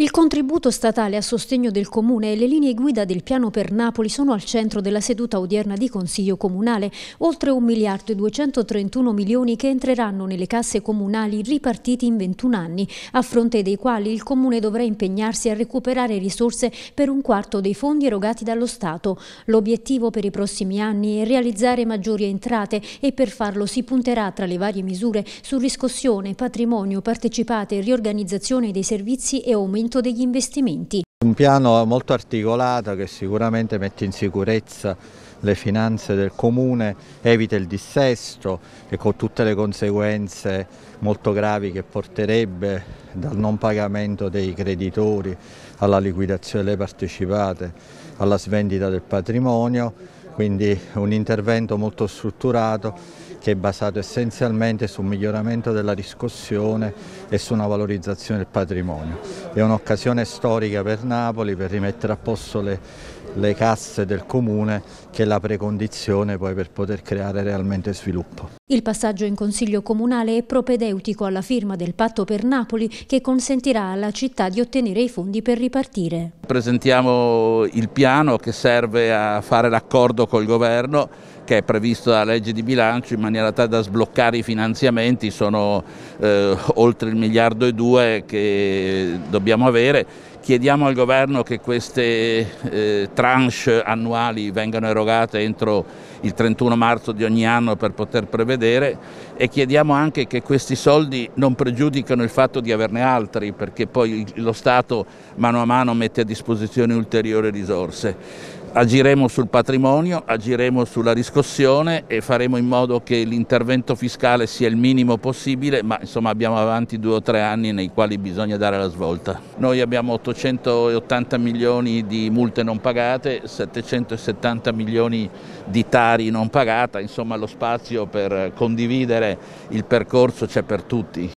Il contributo statale a sostegno del Comune e le linee guida del piano per Napoli sono al centro della seduta odierna di Consiglio Comunale, oltre 1 miliardo e 231 milioni che entreranno nelle casse comunali ripartiti in 21 anni, a fronte dei quali il Comune dovrà impegnarsi a recuperare risorse per un quarto dei fondi erogati dallo Stato. L'obiettivo per i prossimi anni è realizzare maggiori entrate e per farlo si punterà tra le varie misure su riscossione, patrimonio, partecipate, riorganizzazione dei servizi e aumento l'aumento degli investimenti. Un piano molto articolato che sicuramente mette in sicurezza le finanze del comune, evita il dissesto e con tutte le conseguenze molto gravi che porterebbe dal non pagamento dei creditori alla liquidazione delle partecipate, alla svendita del patrimonio, quindi un intervento molto strutturato che è basato essenzialmente su un miglioramento della riscossione e su una valorizzazione del patrimonio. È un'occasione storica per Napoli per rimettere a posto le le casse del comune che è la precondizione poi per poter creare realmente sviluppo. Il passaggio in Consiglio Comunale è propedeutico alla firma del patto per Napoli che consentirà alla città di ottenere i fondi per ripartire. Presentiamo il piano che serve a fare l'accordo col governo che è previsto dalla legge di bilancio in maniera tale da sbloccare i finanziamenti, sono eh, oltre il miliardo e due che dobbiamo avere Chiediamo al governo che queste eh, tranche annuali vengano erogate entro il 31 marzo di ogni anno per poter prevedere e chiediamo anche che questi soldi non pregiudicano il fatto di averne altri perché poi lo Stato mano a mano mette a disposizione ulteriori risorse agiremo sul patrimonio, agiremo sulla riscossione e faremo in modo che l'intervento fiscale sia il minimo possibile, ma insomma abbiamo avanti due o tre anni nei quali bisogna dare la svolta. Noi abbiamo 880 milioni di multe non pagate, 770 milioni di tari non pagata, insomma lo spazio per condividere il percorso c'è per tutti.